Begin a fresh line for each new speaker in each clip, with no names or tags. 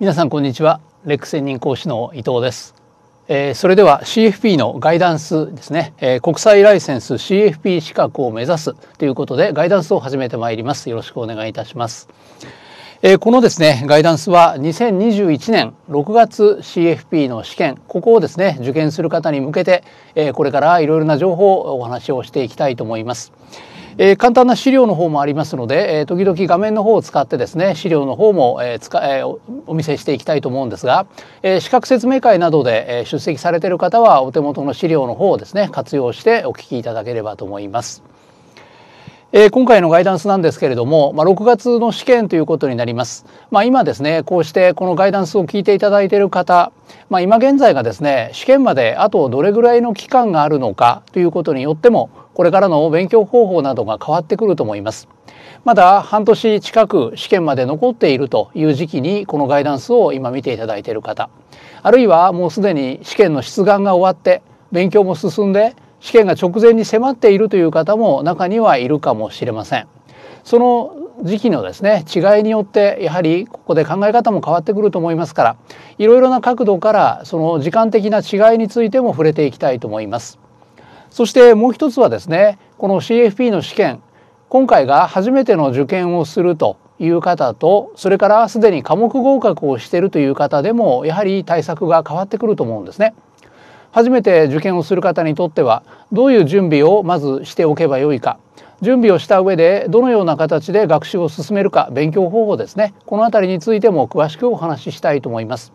皆さんこんにちはレック専任講師の伊藤です、えー、それでは CFP のガイダンスですね、えー、国際ライセンス CFP 資格を目指すということでガイダンスを始めてまいりますよろしくお願いいたします、えー、このですねガイダンスは2021年6月 CFP の試験ここをですね受験する方に向けて、えこれからいろいろな情報をお話をしていきたいと思います、えー、簡単な資料の方もありますので、えー、時々画面の方を使ってですね資料の方も、えー使えー、お見せしていきたいと思うんですが、えー、資格説明会などで、えー、出席されている方はお手元の資料の方をですね活用してお聞きいただければと思います。えー、今回のガイダンスなんですけれども、まあ、6月の試験ということになります。まあ、今ですね、こうしてこのガイダンスを聞いていただいている方、まあ、今現在がですね、試験まであとどれぐらいの期間があるのかということによってもこれからの勉強方法などが変わってくると思います。まだ半年近く試験まで残っているという時期にこのガイダンスを今見ていただいている方あるいはもうすでに試験の出願が終わって勉強も進んで試験が直前に迫っているという方も中にはいるかもしれません。その時期のですね違いによってやはりここで考え方も変わってくると思いますからいろいろな角度からその時間的な違いについても触れていきたいと思います。そしてもう一つはですねこの CFP の試験今回が初めての受験をするという方とそれからすでに科目合格をしているという方でもやはり対策が変わってくると思うんですね。初めて受験をする方にとってはどういう準備をまずしておけばよいか準備をした上でどのような形で学習を進めるか勉強方法ですねこの辺りについても詳しくお話ししたいと思います。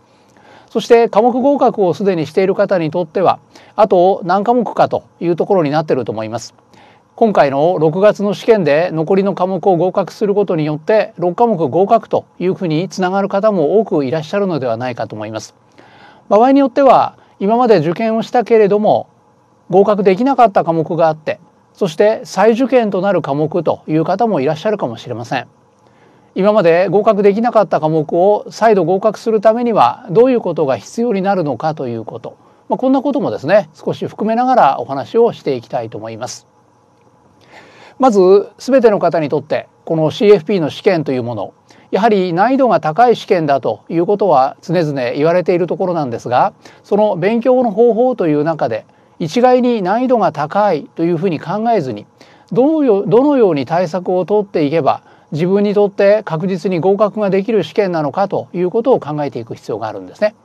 そして科目合格をすでにしている方にとってはあと何科目かというところになってると思います。今回の6月の試験で残りの科目を合格することによって6科目合格というふうにつながる方も多くいらっしゃるのではないかと思います。場合によっては今まで受験をしたけれども合格できなかった科目があってそして再受験となる科目という方もいらっしゃるかもしれません。今まで合格できなかった科目を再度合格するためにはどういうことが必要になるのかということ、まあ、こんなこともですね少し含めながらお話をしていきたいと思います。まず全ての方にとってこの CFP の試験というものやはり難易度が高い試験だということは常々言われているところなんですがその勉強の方法という中で一概に難易度が高いというふうに考えずにどのように対策をとっていけば自分にとって確実に合格ができる試験なのかということを考えていく必要があるんですね。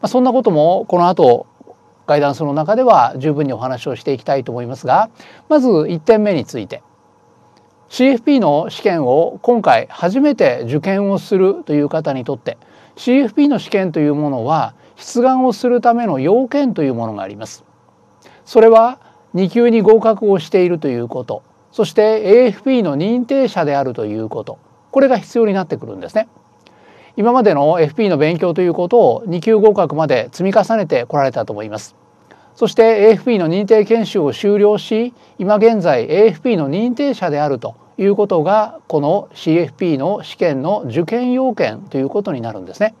まあ、そんなこともこの後ガイダンスの中では十分にお話をしていきたいと思いますがまず1点目について CFP の試験を今回初めて受験をするという方にとって CFP の試験というものは出願をするための要件というものがあります。それは2級に合格をしているということそして AFP の認定者であるということこれが必要になってくるんですね。今までの FP の勉強ということを2級合格まで積み重ねてこられたと思います。そして AFP の認定研修を終了し今現在 AFP の認定者であるということがこの CFP の試験の受験要件ということになるんですね。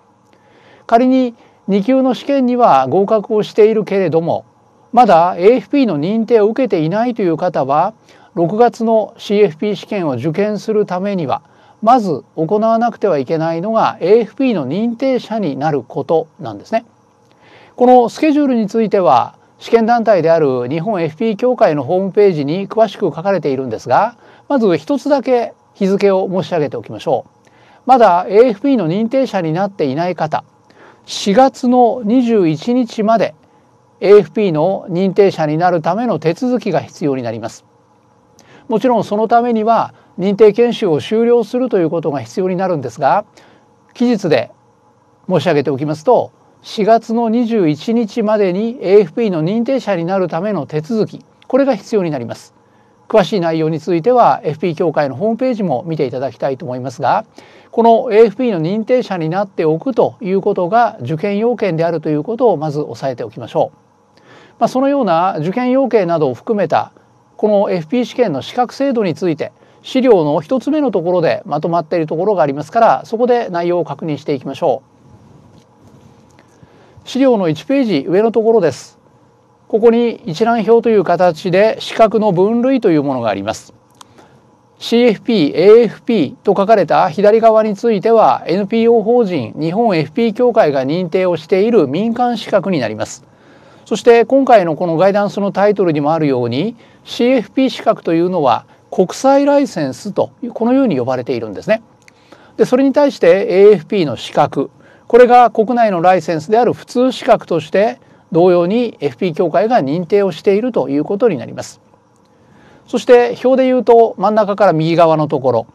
仮に2級の試験には合格をしているけれどもまだ AFP の認定を受けていないという方は6月の CFP 試験を受験するためにはまず行わなくてはいけないのが AFP の認定者になることなんですね。このスケジュールについては試験団体である日本 FP 協会のホームページに詳しく書かれているんですがまず一つだけ日付を申し上げておきましょう。まだ AFP の認定者になっていない方4月の21日まで AFP の認定者になるための手続きが必要になります。もちろんそのためには認定研修を修了するということが必要になるんですが期日で申し上げておきますと4月の21日までに AFP の認定者になるための手続きこれが必要になります詳しい内容については FP 協会のホームページも見ていただきたいと思いますがこの AFP の認定者になっておくということが受験要件であるということをまず押さえておきましょう、まあ、そのような受験要件などを含めたこの FP 試験の資格制度について資料の1つ目のところでまとまっているところがありますからそこで内容を確認していきましょう資料の1ページ上のところですここに一覧表という形で資格の分類というものがあります CFP、AFP と書かれた左側については NPO 法人日本 FP 協会が認定をしている民間資格になりますそして今回のこのガイダンスのタイトルにもあるように CFP 資格というのは国際ライセンスとこのように呼ばれているんですね。でそれに対して AFP の資格これが国内のライセンスである普通資格として同様に FP 協会が認定をしているということになります。そして表で言うと真ん中から右側のところ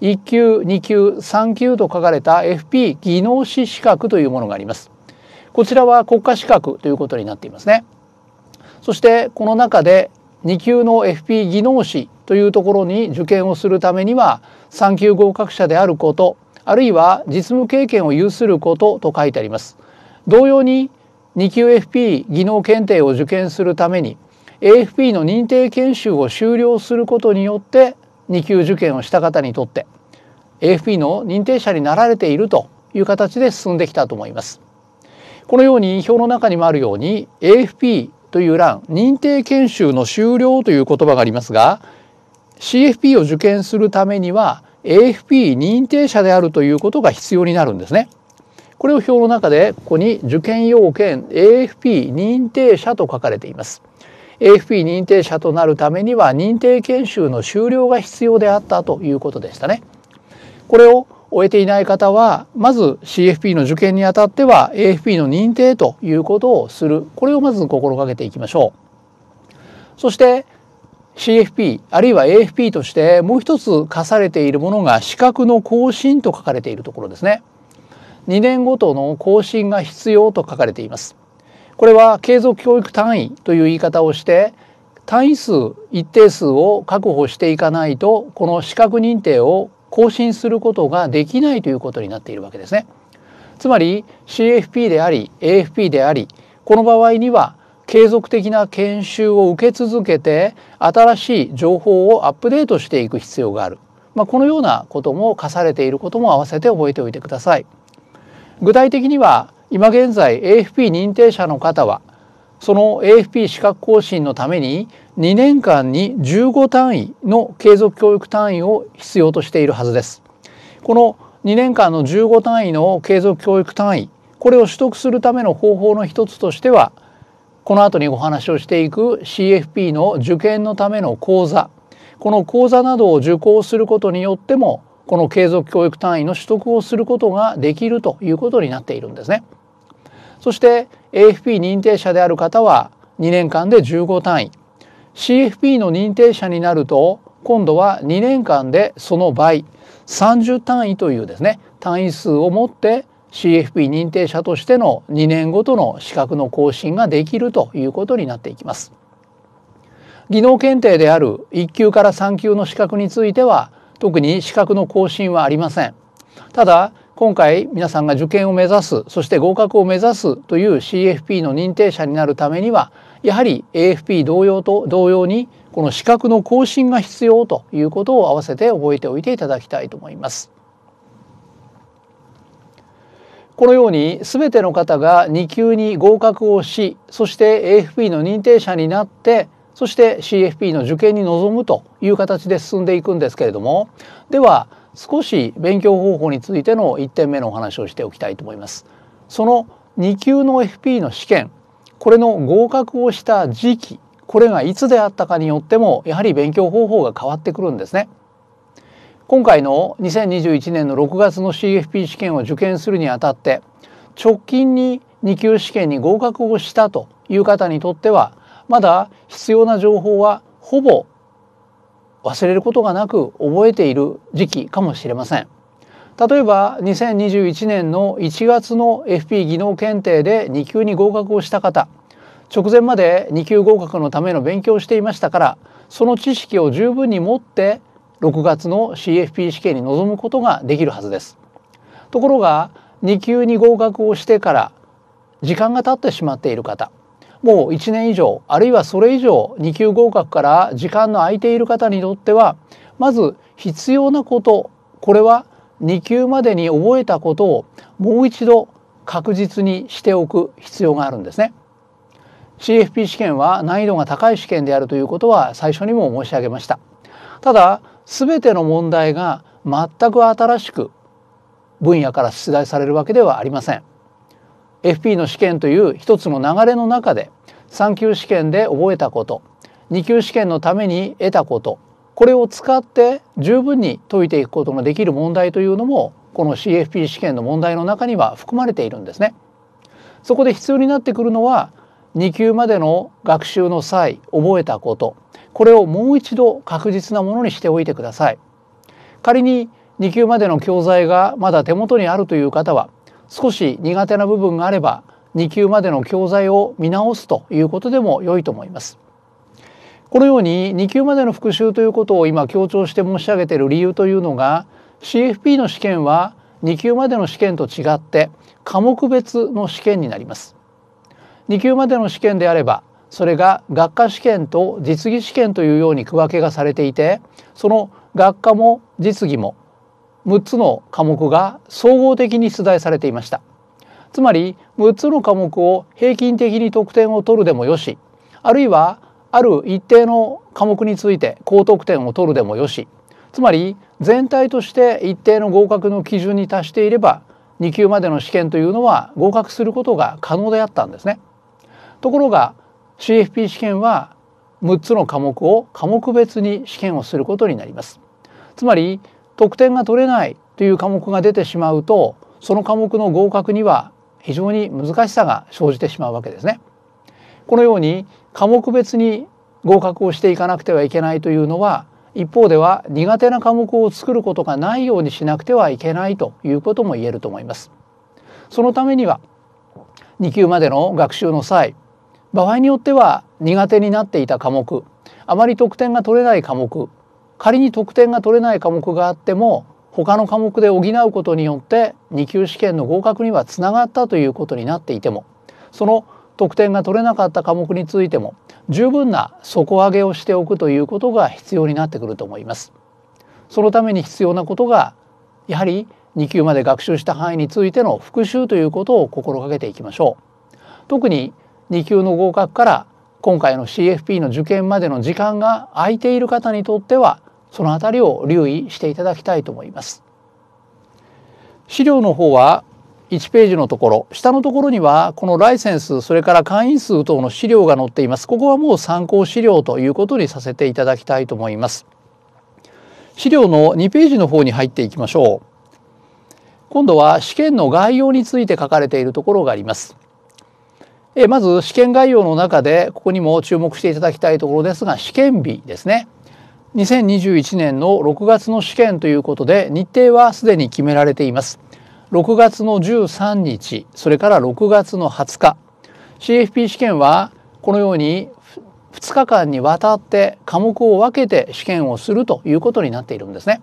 1級2級3級と書かれた FP 技能士資格というものがあります。こちらは国家資格ということになっていますね。そしてこの中で2級の FP 技能士というところに受験をするためには3級合格者であることあるいは実務経験を有することと書いてあります。同様に2級 FP 技能検定を受験するために AFP の認定研修を終了することによって2級受験をした方にとって AFP の認定者になられているという形で進んできたと思います。このように表の中にもあるように AFP という欄認定研修の終了という言葉がありますが CFP を受験するためには AFP 認定者であるということが必要になるんですね。これを表の中でここに受験要件 AFP 認定者と書かれています。AFP 認定者となるためには認定研修の終了が必要であったということでしたね。これを終えていない方はまず CFP の受験にあたっては AFP の認定ということをするこれをまず心がけていきましょうそして CFP あるいは AFP としてもう一つ課されているものが資格の更新と書かれているところですね2年ごとの更新が必要と書かれていますこれは継続教育単位という言い方をして単位数一定数を確保していかないとこの資格認定を更新することができないということになっているわけですね。つまり CFP であり AFP でありこの場合には継続的な研修を受け続けて新しい情報をアップデートしていく必要がある、まあ、このようなことも課されていることも併せて覚えておいてください。具体的には今現在 AFP 認定者の方はその AFP 資格更新のために2年間に15単位の継続教育単位を必要としているはずです。この2年間の15単位の継続教育単位これを取得するための方法の一つとしてはこの後にお話をしていく CFP の受験のための講座この講座などを受講することによってもこの継続教育単位の取得をすることができるということになっているんですね。そして AFP 認定者である方は2年間で15単位 CFP の認定者になると今度は2年間でその倍30単位というですね単位数を持って CFP 認定者としての2年ごとの資格の更新ができるということになっていきます。技能検定である1級から3級の資格については特に資格の更新はありません。ただ今回皆さんが受験を目指すそして合格を目指すという CFP の認定者になるためにはやはり AFP 同様と同様にこの資格の更新が必要ということをわせて覚えておいていただきたいと思います。このように全ての方が2級に合格をしそして AFP の認定者になってそして CFP の受験に臨むという形で進んでいくんですけれどもでは少し勉強方法についての1点目のお話をしておきたいと思います。その2級の FP の試験これの合格をした時期これがいつであったかによってもやはり勉強方法が変わってくるんですね。今回の2021年の6月の CFP 試験を受験するにあたって直近に2級試験に合格をしたという方にとってはまだ必要な情報はほぼ忘れることがなく覚えている時期かもしれません。例えば2021年の1月の FP 技能検定で2級に合格をした方直前まで2級合格のための勉強をしていましたからその知識を十分に持って6月の CFP 試験に臨むことができるはずです。ところが2級に合格をしてから時間が経ってしまっている方もう1年以上あるいはそれ以上2級合格から時間の空いている方にとってはまず必要なことこれは2級までに覚えたことをもう一度確実にしておく必要があるんですね。CFP 試験は難易度が高い試験であるということは最初にも申し上げました。ただ全ての問題が全く新しく分野から出題されるわけではありません。FP の試験という一つの流れの中で3級試験で覚えたこと2級試験のために得たことこれを使って十分に解いていくことができる問題というのもこの CFP 試験の問題の中には含まれているんですね。そこで必要になってくるのは2級までの学習の際覚えたことこれをもう一度確実なものにしておいてください。仮に2級までの教材がまだ手元にあるという方は少し苦手な部分があれば2級までの教材を見直すということでも良いと思います。このように2級までの復習ということを今強調して申し上げている理由というのが CFP の試験は2級までの試験と違って科目別の試験になります。2級までの試験であればそれが学科試験と実技試験というように区分けがされていてその学科も実技も6つの科目が総合的に出題されていましたつまり6つの科目を平均的に得点を取るでもよしあるいはある一定の科目について高得点を取るでもよしつまり全体として一定の合格の基準に達していれば2級までの試験というのは合格することが可能であったんですね。ところが CFP 試験は6つの科目を科目別に試験をすることになります。つまり得点が取れないという科目が出てしまうとその科目の合格には非常に難しさが生じてしまうわけですね。このように科目別に合格をしていかなくてはいけないというのは一方では苦手な科目を作ることがないようにしなくてはいけないということも言えると思います。そのためには2級までの学習の際場合によっては苦手になっていた科目あまり得点が取れない科目仮に得点が取れない科目があっても他の科目で補うことによって2級試験の合格にはつながったということになっていてもその得点が取れなかった科目についても十分な底上げをしておくということが必要になってくると思います。そのために必要なことがやはり2級まで学習した範囲についての復習ということを心がけていきましょう。特に2級の合格から今回の CFP の受験までの時間が空いている方にとってはそのありを留意していただきたいと思います。資料の方は1ページのところ下のところにはこのライセンスそれから会員数等の資料が載っていますここはもう参考資料ということにさせていただきたいと思います資料の2ページの方に入っていきましょう今度は試験の概要について書かれているところがありますえまず試験概要の中でここにも注目していただきたいところですが試験日ですね2021年の6月の試験ということで日程はすでに決められています6月の13日それから6月の20日 CFP 試験はこのように2日間にわたって科目を分けて試験をするということになっているんですね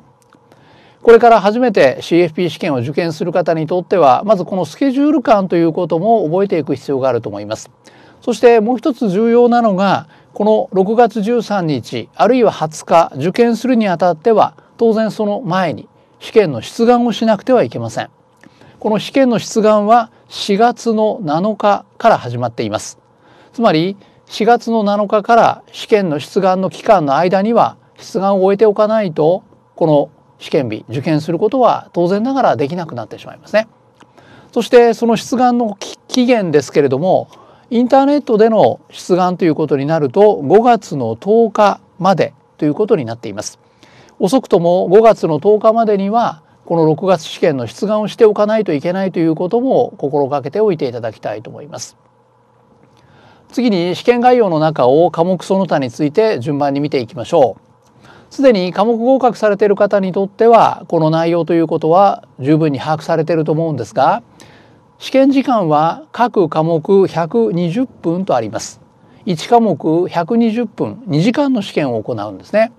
これから初めて CFP 試験を受験する方にとってはまずこのスケジュール感ということも覚えていく必要があると思いますそしてもう一つ重要なのがこの6月13日あるいは20日受験するにあたっては当然その前に試験の出願をしなくてはいけません。この試験の出願は4月の7日から始まっています。つまり4月の7日から試験の出願の期間の間には出願を終えておかないとこの試験日受験することは当然ながらできなくなってしまいますね。そしてその出願の期限ですけれどもインターネットでの出願ということになると5月の10日までということになっています遅くとも5月の10日までにはこの6月試験の出願をしておかないといけないということも心がけておいていただきたいと思います次に試験概要の中を科目その他について順番に見ていきましょうすでに科目合格されている方にとってはこの内容ということは十分に把握されていると思うんですが試験時間は各科目120分とあります。1科目120分2時間の試験を行うんですね。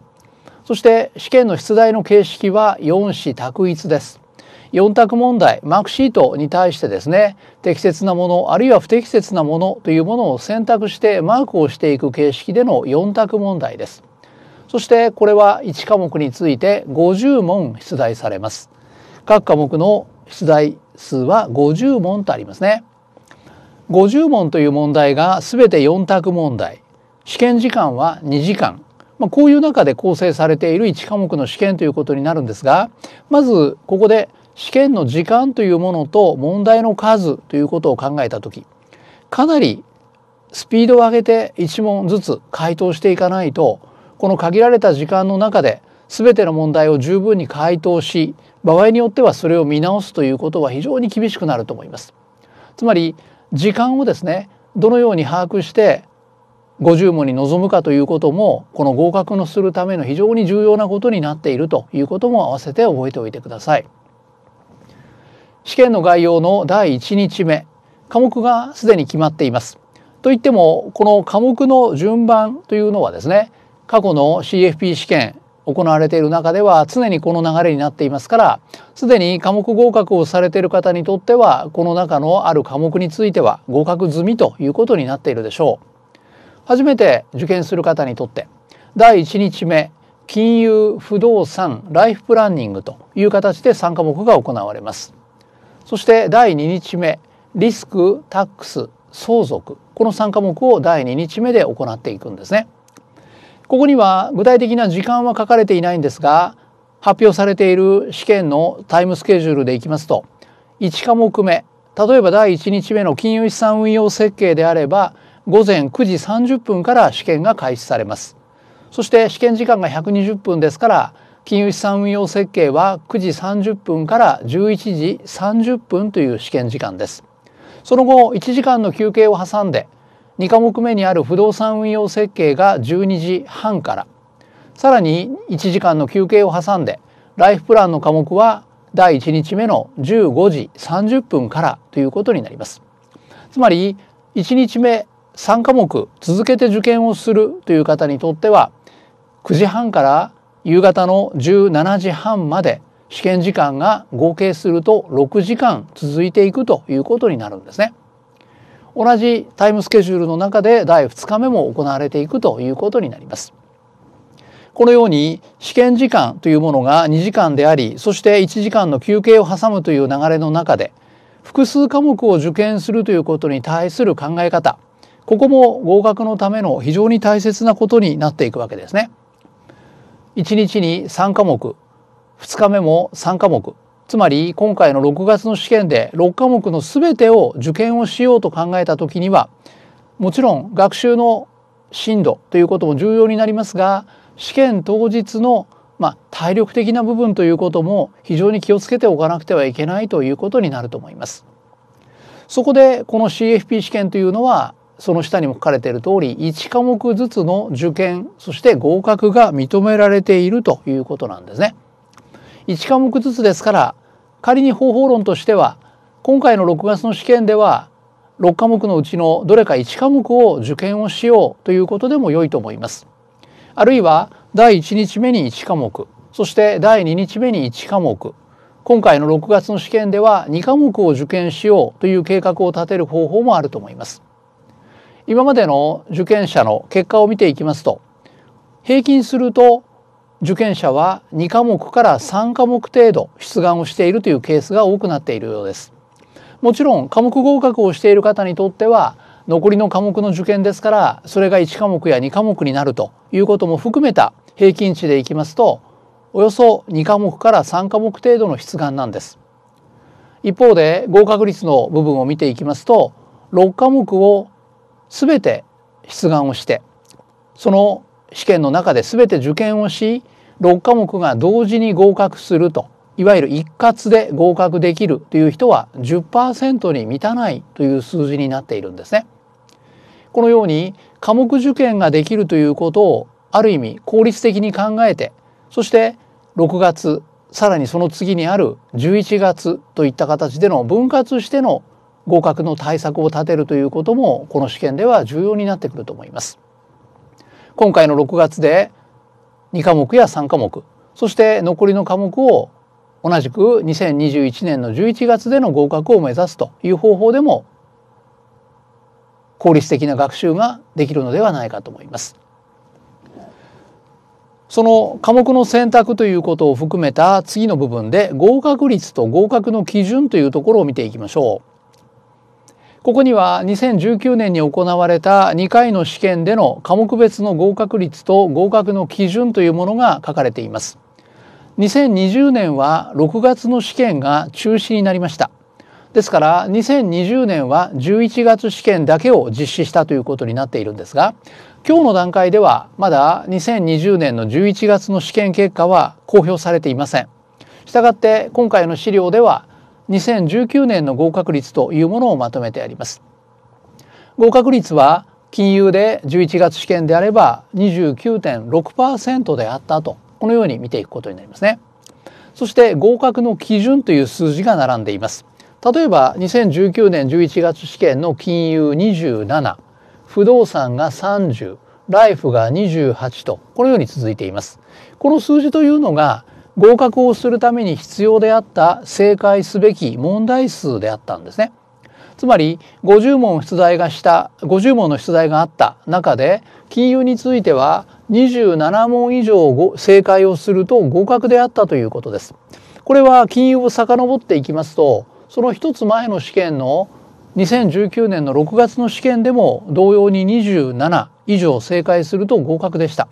そして試験の出題の形式は4子択一です。4択問題マークシートに対してですね適切なものあるいは不適切なものというものを選択してマークをしていく形式での4択問題です。そしてこれは1科目について50問出題されます。各科目の出題数は50問とありますね。50問という問題が全て4択問題試験時間は2時間、まあ、こういう中で構成されている1科目の試験ということになるんですがまずここで試験の時間というものと問題の数ということを考えた時かなりスピードを上げて1問ずつ回答していかないとこの限られた時間の中ですべての問題を十分に回答し場合によってはそれを見直すということは非常に厳しくなると思います。つまり時間をですねどのように把握して50問に臨むかということもこの合格のするための非常に重要なことになっているということも合わせて覚えておいてください。試験の概要の第1日目科目がすでに決まっています。といってもこの科目の順番というのはですね過去の CFP 試験行われている中では常にこの流れになっていますからすでに科目合格をされている方にとってはこの中のある科目については合格済みということになっているでしょう。初めて受験する方にとって第1日目金融不動産ライフプランニングという形で3科目が行われますそして第2日目リスクタックス相続この3科目を第2日目で行っていくんですねここには具体的な時間は書かれていないんですが発表されている試験のタイムスケジュールでいきますと1科目目例えば第1日目の金融資産運用設計であれば午前9時30分から試験が開始されますそして試験時間が120分ですから金融資産運用設計は9時30分から11時30分という試験時間ですその後1時間の休憩を挟んで2科目目にある不動産運用設計が12時半からさらに1時間の休憩を挟んでライフプランの科目は第1日目の15時30分からということになりますつまり1日目3科目続けて受験をするという方にとっては9時半から夕方の17時半まで試験時間が合計すると6時間続いていくということになるんですね。同じタイムスケジュールの中で第2日目も行われていくということになります。このように試験時間というものが2時間でありそして1時間の休憩を挟むという流れの中で複数科目を受験するということに対する考え方ここも合格のための非常に大切なことになっていくわけですね。1日に3科目2日目も3科目つまり今回の6月の試験で6科目の全てを受験をしようと考えた時にはもちろん学習の深度ということも重要になりますが試験当日のまあ、体力的な部分ということも非常に気をつけておかなくてはいけないということになると思います。そこでこの CFP 試験というのはその下にも書かれている通り1科目ずつの受験そして合格が認められているということなんですね。1科目ずつですから仮に方法論としては今回の6月の試験では6科目のうちのどれか1科目を受験をしようということでも良いと思います。あるいは第1日目に1科目そして第2日目に1科目今回の6月の試験では2科目を受験しようという計画を立てる方法もあると思います。今までの受験者の結果を見ていきますと平均すると受験者は2科目から3科目程度出願をしているというケースが多くなっているようです。もちろん科目合格をしている方にとっては残りの科目の受験ですからそれが1科目や2科目になるということも含めた平均値でいきますとおよそ2科目から3科目程度の出願なんです一方で合格率の部分を見ていきますと6科目を全て出願をしてその試験の中で全て受験をし6科目が同時に合格するといわゆる一括で合格できるという人は10%に満たないという数字になっているんですね。このように科目受験ができるということをある意味効率的に考えてそして6月さらにその次にある11月といった形での分割しての合格の対策を立てるということもこの試験では重要になってくると思います。今回の6月で2科目や3科目そして残りの科目を同じく2021年の11月での合格を目指すという方法でも効率的な学習ができるのではないかと思います。その科目の選択ということを含めた次の部分で合格率と合格の基準というところを見ていきましょう。ここには2019年に行われた2回の試験での科目別の合格率と合格の基準というものが書かれています。2020年は6月の試験が中止になりました。ですから2020年は11月試験だけを実施したということになっているんですが今日の段階ではまだ2020年の11月の試験結果は公表されていません。したがって今回の資料では2019年の合格率というものをまとめてあります。合格率は金融で11月試験であれば29.6%であったとこのように見ていくことになりますね。そして合格の基準という数字が並んでいます。例えば2019年11月試験の金融27不動産が30ライフが28とこのように続いています。この数字というのが合格をするために必要であった正解すべき問題数であったんですね。つまり50問出題がした50問の出題があった中で金融については27問以上正解をすると合格であったということです。これは金融を遡っていきますとその一つ前の試験の2019年の6月の試験でも同様に27以上正解すると合格でした。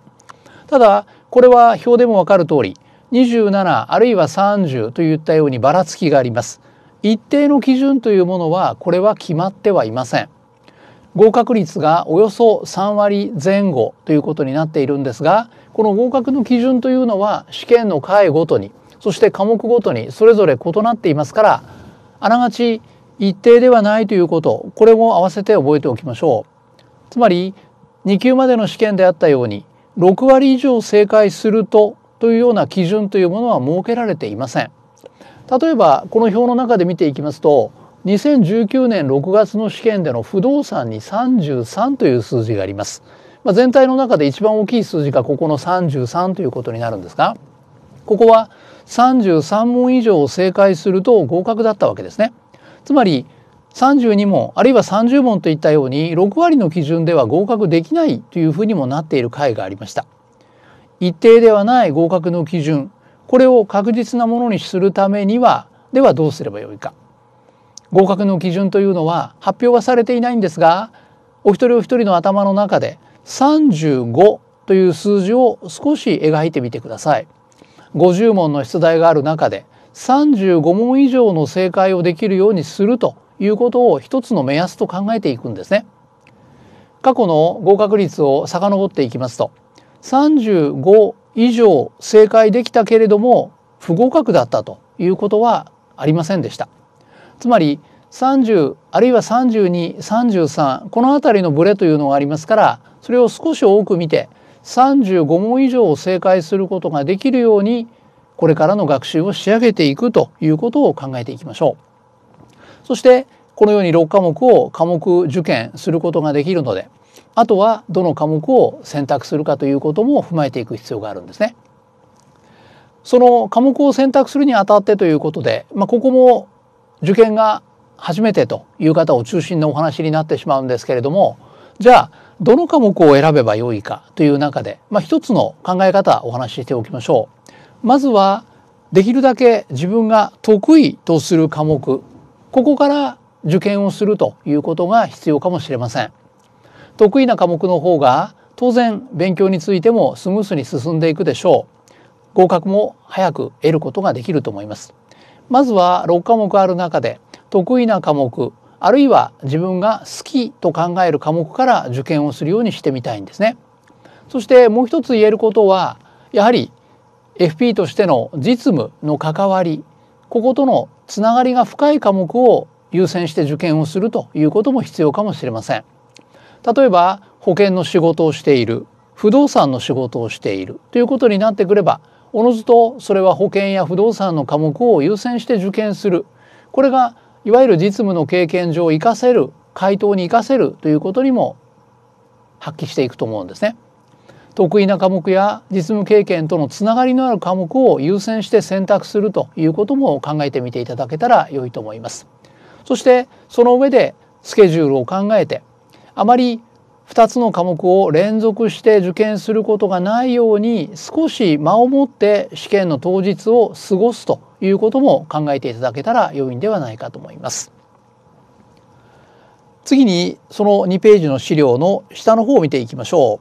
ただこれは表でもわかる通り27あるいは30といったようにばらつきがあります。一定の基準というものはこれは決まってはいません。合格率がおよそ3割前後ということになっているんですがこの合格の基準というのは試験の回ごとにそして科目ごとにそれぞれ異なっていますからあながち一定ではないということこれも合わせて覚えておきましょうつまり2級までの試験であったように6割以上正解するとというような基準というものは設けられていません。例えばこの表の中で見ていきますと2019年6月の試験での不動産に33という数字があります。まあ、全体の中で一番大きい数字がここの33ということになるんですがここは33問以上正解すると合格だったわけですね。つまり32問あるいは30問といったように6割の基準では合格できないというふうにもなっている回がありました。一定ではない合格の基準これを確実なものにするためにはではどうすればよいか合格の基準というのは発表はされていないんですがお一人お一人の頭の中で35という数字を少し描いてみてください50問の出題がある中で35問以上の正解をできるようにするということを一つの目安と考えていくんですね過去の合格率を遡っていきますと35以上正解できたけれども不合格だったということはありませんでした。つまり30あるいは3233この辺りのブレというのがありますからそれを少し多く見て35問以上を正解することができるようにこれからの学習を仕上げていくということを考えていきましょう。そしてこのように6科目を科目受験することができるのであとはどの科目を選択するかということも踏まえていく必要があるんですね。その科目を選択するにあたってということで、まあ、ここも受験が初めてという方を中心のお話になってしまうんですけれどもじゃあどの科目を選べばよいかという中で、まあ、一つの考え方お話ししておきましょう。まずはできるだけ自分が得意とする科目ここから受験をするということが必要かもしれません。得意な科目の方が当然勉強についてもスムーズに進んでいくでしょう合格も早く得ることができると思いますまずは6科目ある中で得意な科目あるいは自分が好きと考える科目から受験をするようにしてみたいんですねそしてもう一つ言えることはやはり FP としての実務の関わりこことのつながりが深い科目を優先して受験をするということも必要かもしれません例えば保険の仕事をしている不動産の仕事をしているということになってくればおのずとそれは保険や不動産の科目を優先して受験するこれがいわゆる実務の経験上活かせる回答に活かせるということにも発揮していくと思うんですね。得意な科目や実務経験とのつながりのある科目を優先して選択するということも考えてみていただけたら良いと思います。そしてその上でスケジュールを考えてあまり2つの科目を連続して受験することがないように少し間を持って試験の当日を過ごすということも考えていただけたら良いんではないかと思います。次にその2ページの資料の下の方を見ていきましょう。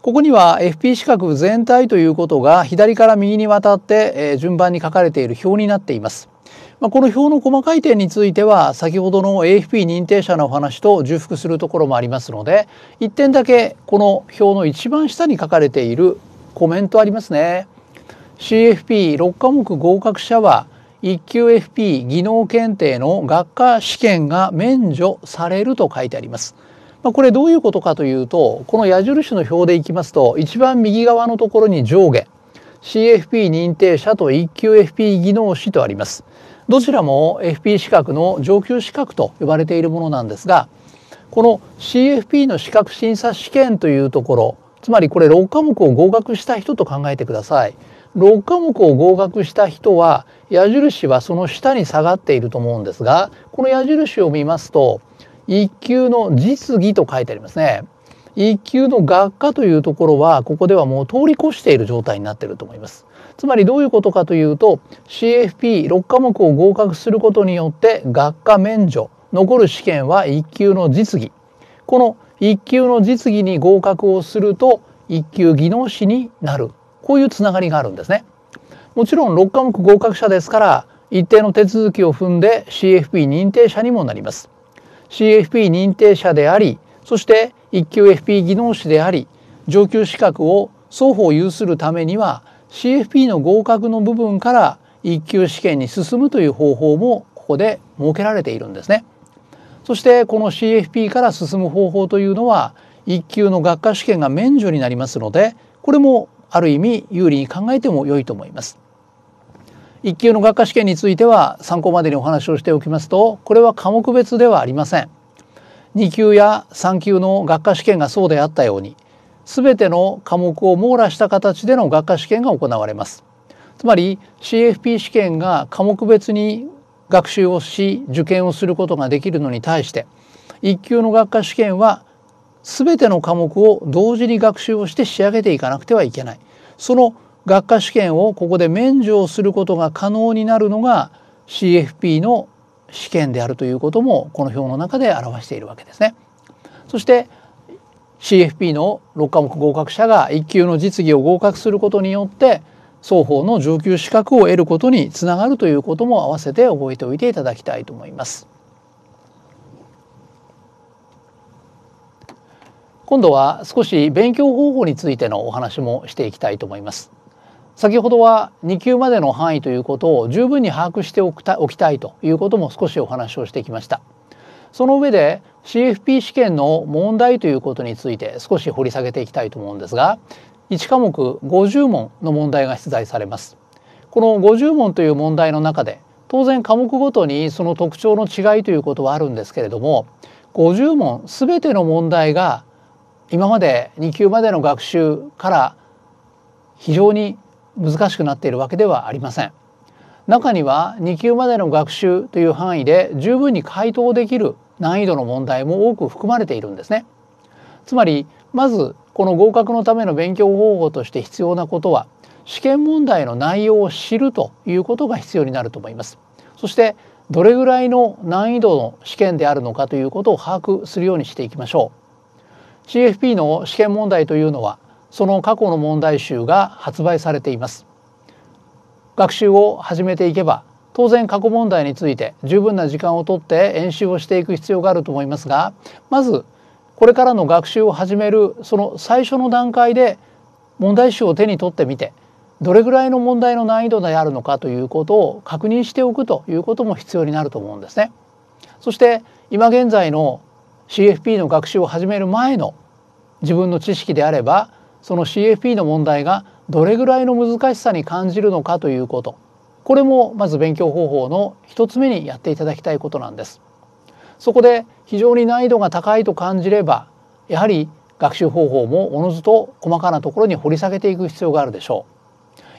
ここには FP 資格全体ということが左から右に渡って順番に書かれている表になっています。まあ、この表の細かい点については先ほどの AFP 認定者のお話と重複するところもありますので1点だけこの表の一番下に書かれているコメントありますね。CFP6 科目合格者は1級 FP 技能検定の学科試験が免除されると書いてあります。まあ、これどういうことかというとこの矢印の表でいきますと一番右側のところに上下 CFP 認定者と1級 FP 技能士とあります。どちらも FP 資格の上級資格と呼ばれているものなんですがこの CFP の資格審査試験というところつまりこれ6科目を合格した人と考えてください。6科目を合格した人は矢印はその下に下がっていると思うんですがこの矢印を見ますと1級の実技と書いてありますね。1級の学科というところはここではもう通り越している状態になっていると思います。つまりどういうことかというと CFP6 科目を合格することによって学科免除残る試験は1級の実技この1級の実技に合格をすると1級技能士になるこういうつながりがあるんですね。もちろん6科目合格者ですから一定の手続きを踏んで CFP 認定者にもなります。CFP 認定者でありそして1級 FP 技能士であり上級資格を双方有するためには CFP の合格の部分から1級試験に進むという方法もここで設けられているんですね。そしてこの CFP から進む方法というのは1級の学科試験が免除になりますのでこれもある意味有利に考えても良いと思います。1級の学科試験については参考までにお話をしておきますとこれは科目別ではありません。2級や3級の学科試験がそうであったように全ての科目を網羅した形での学科試験が行われます。つまり CFP 試験が科目別に学習をし受験をすることができるのに対して1級の学科試験は全ての科目を同時に学習をして仕上げていかなくてはいけないその学科試験をここで免除をすることが可能になるのが CFP の試験であるということもこの表の中で表しているわけですね。そして CFP の6科目合格者が1級の実技を合格することによって双方の上級資格を得ることにつながるということも併せて覚えておいていただきたいと思います。今度は少し勉強方法についてのお話もしていきたいと思います。先ほどは2級までの範囲ということを十分に把握しておきたいということも少しお話をしてきました。その上で CFP 試験の問題ということについて少し掘り下げていきたいと思うんですが1科目50問の問題が出題されますこの50問という問題の中で当然科目ごとにその特徴の違いということはあるんですけれども50問全ての問題が今まで2級までの学習から非常に難しくなっているわけではありません。中には2級までの学習という範囲で十分に回答できる難易度の問題も多く含まれているんですね。つまりまずこの合格のための勉強方法として必要なことは試験問題の内容を知るということが必要になると思います。そしてどれぐらいの難易度の試験であるのかということを把握するようにしていきましょう。CFP の試験問題というのはその過去の問題集が発売されています。学習を始めていけば当然過去問題について十分な時間をとって演習をしていく必要があると思いますがまずこれからの学習を始めるその最初の段階で問題集を手に取ってみてどれぐらいの問題の難易度であるのかということを確認しておくということも必要になると思うんですね。そして今現在の CFP の学習を始める前の自分の知識であればその CFP の問題がどれぐらいの難しさに感じるのかということこれもまず勉強方法の1つ目にやっていただきたいことなんです。そこで非常に難易度が高いと感じればやはり学習方法もおのずと細かなところに掘り下げていく必要があるでしょ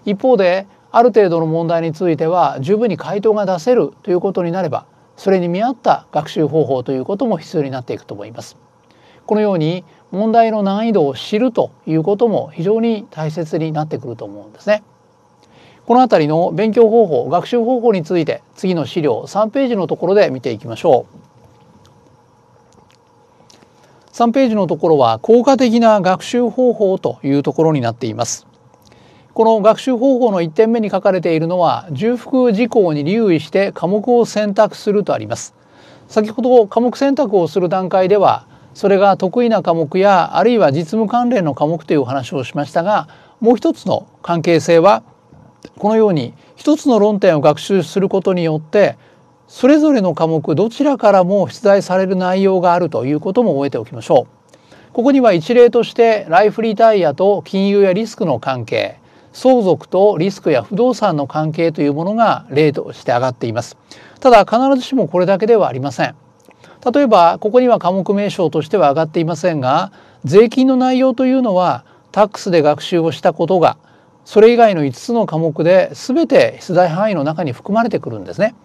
う一方である程度の問題については十分に回答が出せるということになればそれに見合った学習方法ということも必要になっていくと思いますこのように問題の難易度を知るということも非常に大切になってくると思うんですねこの辺りの勉強方法学習方法について次の資料3ページのところで見ていきましょう。3ページのところは効果的な学習方法というところになっていますこの学習方法の1点目に書かれているのは重複事項に留意して科目を選択するとあります先ほど科目選択をする段階ではそれが得意な科目やあるいは実務関連の科目という話をしましたがもう一つの関係性はこのように一つの論点を学習することによってそれぞれの科目どちらからも出題される内容があるということも覚えておきましょう。ここには一例としてライフリタイヤと金融やリスクの関係相続とリスクや不動産の関係というものが例として挙がっています。ただ必ずしもこれだけではありません。例えばここには科目名称としては上がっていませんが税金の内容というのはタックスで学習をしたことがそれ以外の5つの科目で全て出題範囲の中に含まれてくるんですね。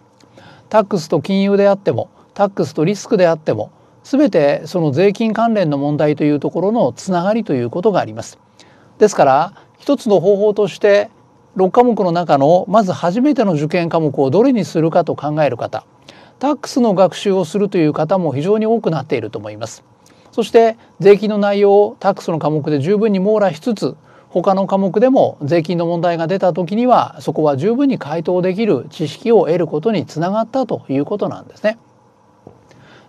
タックスと金融であってもタックスとリスクであっても全てその税金関連の問題というところのつながりということがあります。ですから一つの方法として6科目の中のまず初めての受験科目をどれにするかと考える方タックスの学習をするという方も非常に多くなっていると思います。そして税金の内容をタックスの科目で十分に網羅しつつ他の科目でも税金の問題が出た時にはそこは十分に回答できる知識を得ることにつながったということなんですね。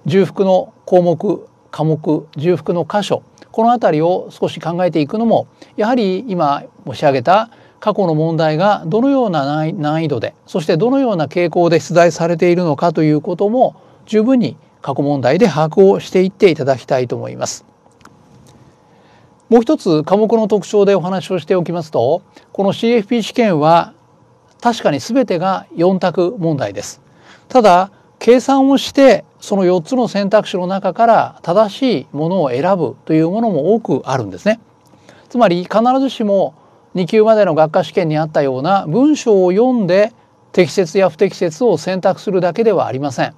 重複の項目科目重複の箇所この辺りを少し考えていくのもやはり今申し上げた過去の問題がどのような難易度でそしてどのような傾向で出題されているのかということも十分に過去問題で把握をしていっていただきたいと思います。もう一つ科目の特徴でお話をしておきますとこの CFP 試験は確かに全てが4択問題です。ただ計算をしてその4つの選択肢の中から正しいものを選ぶというものも多くあるんですね。つまり必ずしも2級までの学科試験にあったような文章を読んで適切や不適切を選択するだけではありません。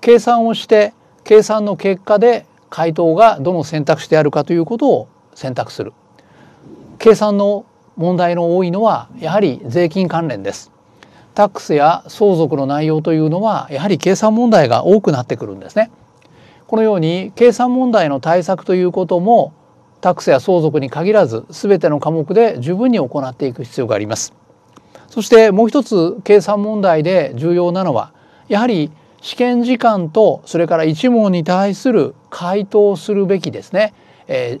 計算をして計算の結果で回答がどの選択肢であるかということを選択する計算の問題の多いのはやはり税金関連ですタックスや相続の内容というのはやはり計算問題が多くなってくるんですねこのように計算問題の対策ということもタックスや相続に限らず全ての科目で十分に行っていく必要がありますそしてもう一つ計算問題で重要なのはやはり試験時間とそれから1問に対する回答するべきですね、えー、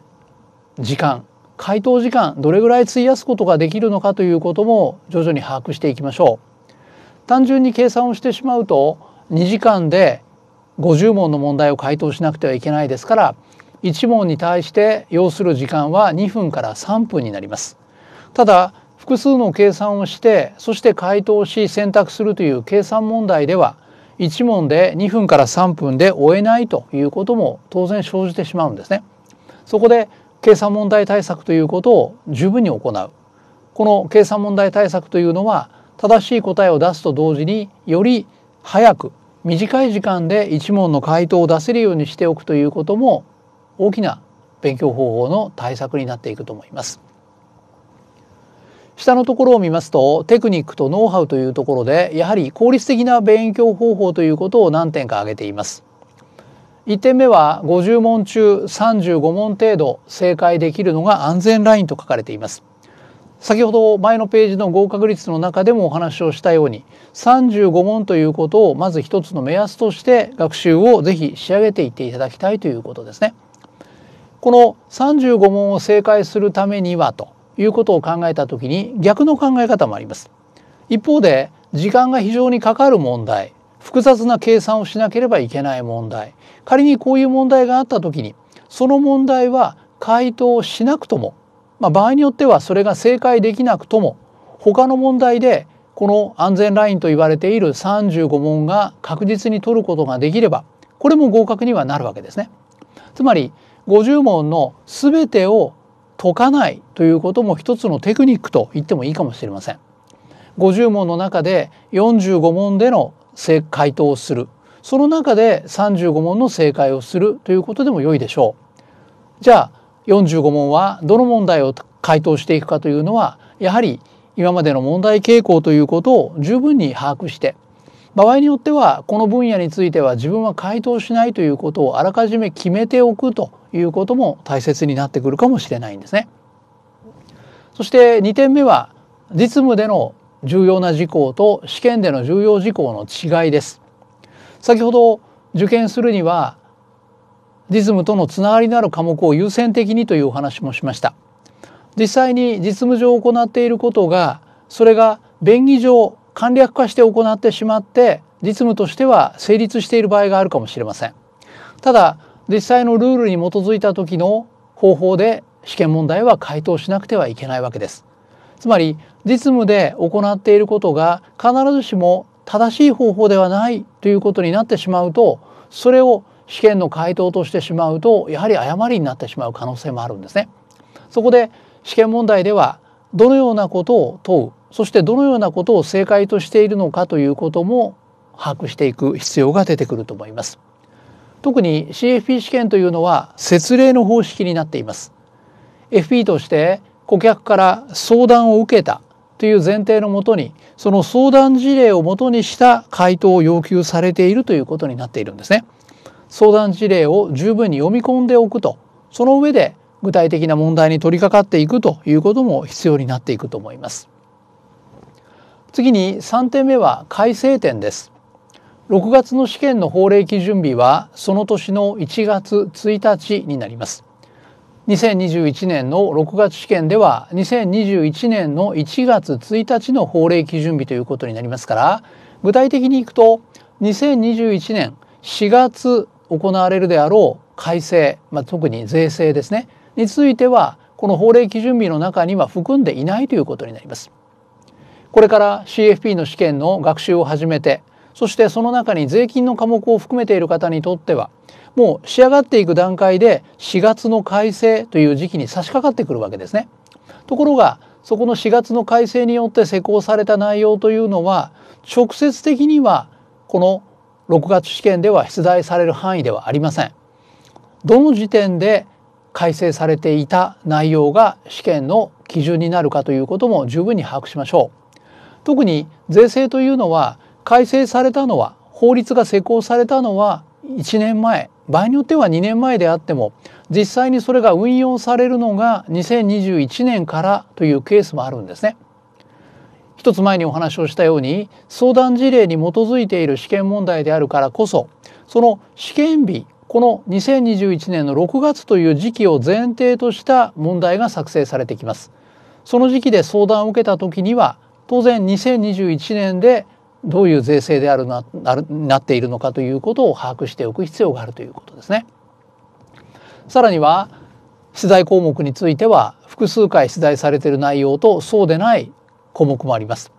時間回答時間どれぐらい費やすことができるのかということも徐々に把握していきましょう単純に計算をしてしまうと2時間で50問の問題を回答しなくてはいけないですから1問に対して要する時間は2分から3分になりますただ複数の計算をしてそして回答し選択するという計算問題では1問で2分から3分で終えないということも当然生じてしまうんですねそこで計算問題対策ということを十分に行うこの計算問題対策というのは正しい答えを出すと同時により早く短い時間で1問の回答を出せるようにしておくということも大きな勉強方法の対策になっていくと思います。下のところを見ますとテクニックとノウハウというところでやはり効率的な勉強方法ということを何点か挙げています。1点目は50問中35問程度正解できるのが安全ラインと書かれています先ほど前のページの合格率の中でもお話をしたように35問ということをまず一つの目安として学習をぜひ仕上げていっていただきたいということですねこの35問を正解するためにはということを考えたときに逆の考え方もあります一方で時間が非常にかかる問題複雑な計算をしなければいけない問題仮にこういう問題があった時にその問題は回答しなくとも、まあ、場合によってはそれが正解できなくとも他の問題でこの安全ラインと言われている35問が確実に取ることができればこれも合格にはなるわけですね。つまり50問の全てを解かないということも一つのテクニックと言ってもいいかもしれません。50問の中で45問での解答をするその中で35問の正解をするということでも良いでしょう。じゃあ45問はどの問題を回答していくかというのはやはり今までの問題傾向ということを十分に把握して場合によってはこの分野については自分は回答しないということをあらかじめ決めておくということも大切になってくるかもしれないんですね。そして2点目は実務での重要な事項と試験での重要事項の違いです。先ほど受験するには実務とのつながりのある科目を優先的にというお話もしました。実際に実務上行っていることがそれが便宜上簡略化して行ってしまって実務としては成立している場合があるかもしれません。ただ実際のルールに基づいた時の方法で試験問題は回答しなくてはいけないわけです。つまり実務で行っていることが必ずしも正しい方法ではないということになってしまうとそれを試験の回答としてしまうとやはり誤りになってしまう可能性もあるんですね。そこで試験問題ではどのようなことを問うそしてどのようなことを正解としているのかということも把握していく必要が出てくると思います。特に CFP 試験というのは説例の方式になっています。FP として顧客から相談を受けたという前提のもとにその相談事例をもとにした回答を要求されているということになっているんですね。相談事例を十分に読み込んでおくとその上で具体的な問題に取り掛かっていくということも必要になっていくと思います。次に3点目は改正点です。6月の試験の法令基準日はその年の1月1日になります。2021年の6月試験では2021年の1月1日の法令基準日ということになりますから具体的にいくと2021年4月行われるであろう改正、まあ、特に税制ですねについてはこの法令基準日の中には含んでいないということになります。これから CFP の試験の学習を始めてそしてその中に税金の科目を含めている方にとってはもう仕上がっていく段階で4月の改正という時期に差し掛かってくるわけですね。ところがそこの4月の改正によって施行された内容というのは直接的にはこの6月試験では出題される範囲ではありません。どの時点で改正されていた内容が試験の基準になるかということも十分に把握しましょう。特に税制というのは改正されたのは法律が施行されたのは1年前場合によっては2年前であっても実際にそれが運用されるのが2021年からというケースもあるんですね。一つ前にお話をしたように相談事例に基づいている試験問題であるからこそその試験日この2021年の6月という時期を前提とした問題が作成されてきます。その時期で相談を受けた時には当然2021年でどういう税制であるななっているのかということを把握しておく必要があるということですね。さらには出題項目については複数回出題されている内容とそうでない項目もあります。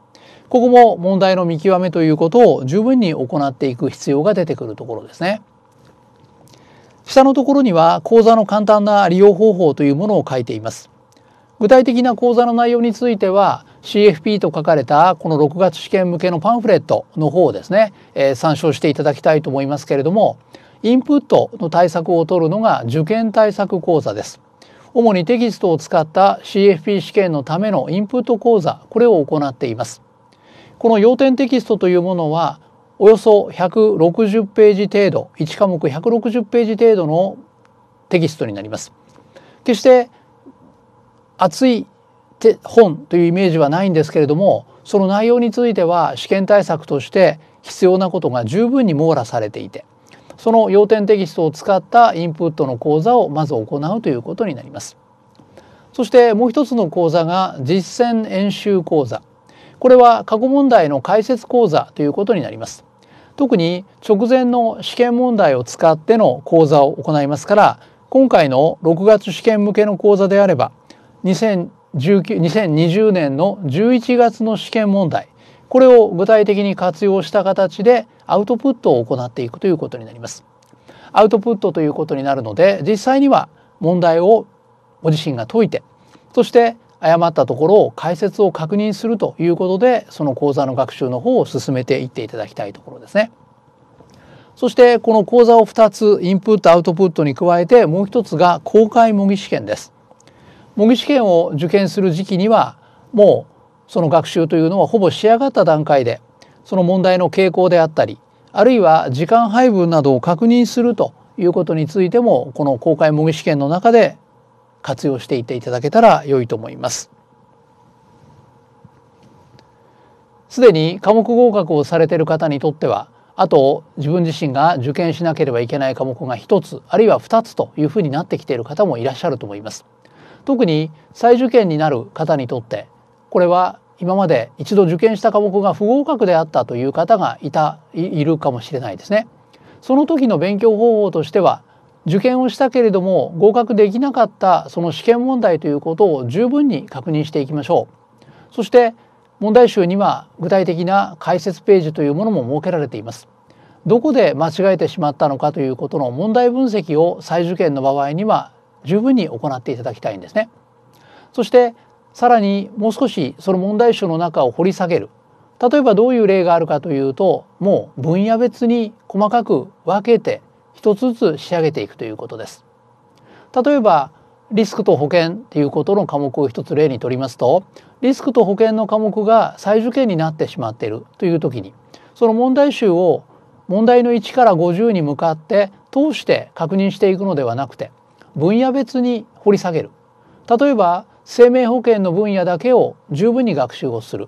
ここも問題の見極めということを十分に行っていく必要が出てくるところですね。下のところには講座の簡単な利用方法というものを書いています。具体的な講座の内容については CFP と書かれたこの6月試験向けのパンフレットの方をですね、えー、参照していただきたいと思いますけれどもインプットの対策を取るのが受験対策講座です。主にテキストを使った CFP 試験のためのインプット講座これを行っています。この要点テキストというものはおよそ160ページ程度1科目160ページ程度のテキストになります。決して厚いって本というイメージはないんですけれどもその内容については試験対策として必要なことが十分に網羅されていてその要点テキストを使ったインプットの講座をまず行うということになります。そしてもう一つの講座が実践演習講座これは過去問題の解説講座ということになります。特に直前の試験問題を使っての講座を行いますから今回の6月試験向けの講座であれば2020年の11月の試験問題これを具体的に活用した形でアウトプットを行っていくということになります。アウトプットということになるので実際には問題をご自身が解いてそして誤ったところを解説を確認するということでその講座の学習の方を進めていっていただきたいところですね。そしてこの講座を2つインプットアウトプットに加えてもう一つが公開模擬試験です。模擬試験を受験する時期にはもうその学習というのはほぼ仕上がった段階でその問題の傾向であったりあるいは時間配分などを確認するということについてもこの公開模擬試験の中で活用していっていただけたら良いと思います。すでに科目合格をされている方にとってはあと自分自身が受験しなければいけない科目が1つあるいは2つというふうになってきている方もいらっしゃると思います。特に再受験になる方にとってこれは今まで一度受験した科目が不合格であったという方がいたいるかもしれないですね。その時の勉強方法としては受験をしたけれども合格できなかったその試験問題ということを十分に確認していきましょう。そして問題集には具体的な解説ページというものも設けられています。どこで間違えてしまったのかということの問題分析を再受験の場合には十分に行っていただきたいんですね。そしてさらにもう少しその問題集の中を掘り下げる例えばどういう例があるかというともう分野別に細かく分けて一つずつ仕上げていくということです。例えばリスクと保険ということの科目を一つ例にとりますとリスクと保険の科目が再受験になってしまっているという時にその問題集を問題の1から50に向かって通して確認していくのではなくて分野別に掘り下げる例えば生命保険の分野だけを十分に学習をする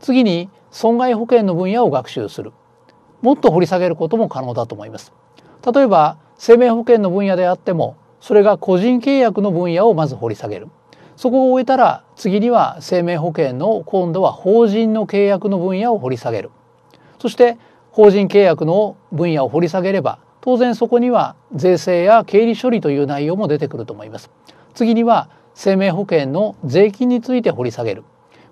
次に損害保険の分野を学習するもっと掘り下げることも可能だと思います例えば生命保険の分野であってもそれが個人契約の分野をまず掘り下げるそこを終えたら次には生命保険の今度は法人の契約の分野を掘り下げるそして法人契約の分野を掘り下げれば当然そこには税制や経理処理という内容も出てくると思います次には生命保険の税金について掘り下げる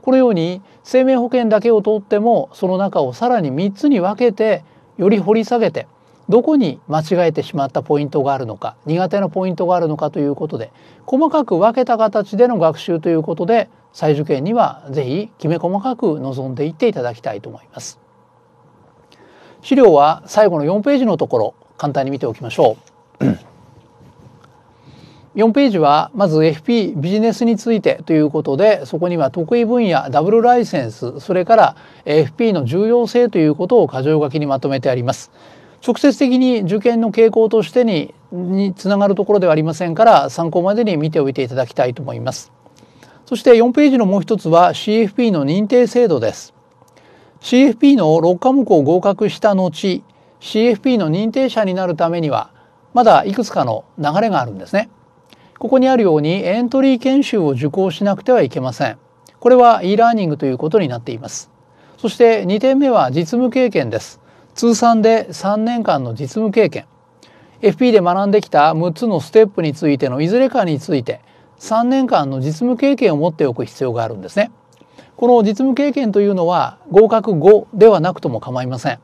このように生命保険だけを通ってもその中をさらに3つに分けてより掘り下げてどこに間違えてしまったポイントがあるのか苦手なポイントがあるのかということで細かく分けた形での学習ということで再受験には是非きめ細かく臨んでいっていただきたいと思います。資料は最後の4ページのところ簡単に見ておきましょう。4 ページはまず FP ビジネスについてということでそこには得意分野ダブルライセンスそれから FP の重要性ということを箇条書きにまとめてあります。直接的に受験の傾向としてににつながるところではありませんから参考までに見ておいていただきたいと思います。そして4ページのもう一つは CFP の認定制度です。CFP の6科目を合格した後 CFP の認定者になるためにはまだいくつかの流れがあるんですね。ここにあるようにエントリー研修を受講しなくてはいけません。これは e ラーニングということになっています。そして2点目は実務経験です。通算で3年間の実務経験。FP で学んできた6つのステップについてのいずれかについて3年間の実務経験を持っておく必要があるんですね。この実務経験というのは合格後ではなくとも構いません。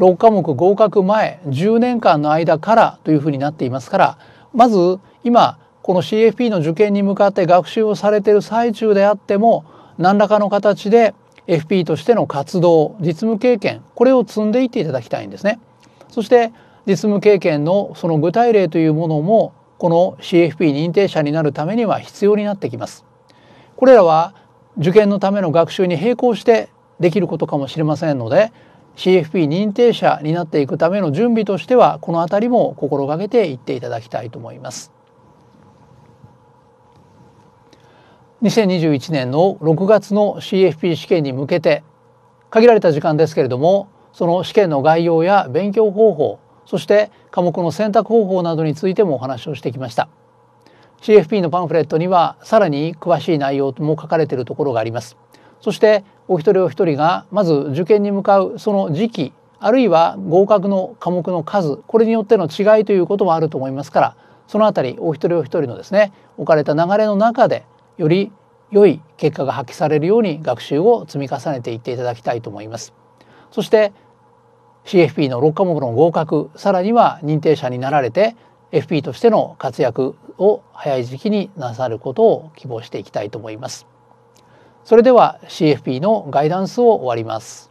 6科目合格前10年間の間からというふうになっていますからまず今この CFP の受験に向かって学習をされている最中であっても何らかの形で FP としての活動実務経験これを積んでいっていただきたいんですね。そして実務経験のその具体例というものもこの CFP 認定者になるためには必要になってきます。これらは受験のための学習に並行してできることかもしれませんので CFP 認定者になっていくための準備としてはこの辺りも心がけていっていただきたいと思います。2021年の6月の CFP 試験に向けて限られた時間ですけれどもその試験の概要や勉強方法そして科目の選択方法などについてもお話をしてきました CFP のパンフレットにはさらに詳しい内容も書かれているところがありますそしてお一人お一人がまず受験に向かうその時期あるいは合格の科目の数これによっての違いということもあると思いますからその辺りお一人お一人のですね置かれた流れの中でより良い結果が発揮されるように学習を積み重ねていっていただきたいと思います。そして CFP の6科目の合格さらには認定者になられて FP としての活躍を早い時期になさることを希望していきたいと思います。それでは CFP のガイダンスを終わります。